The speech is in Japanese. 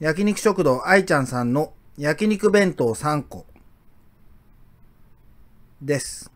焼肉食堂愛ちゃんさんの焼肉弁当3個です。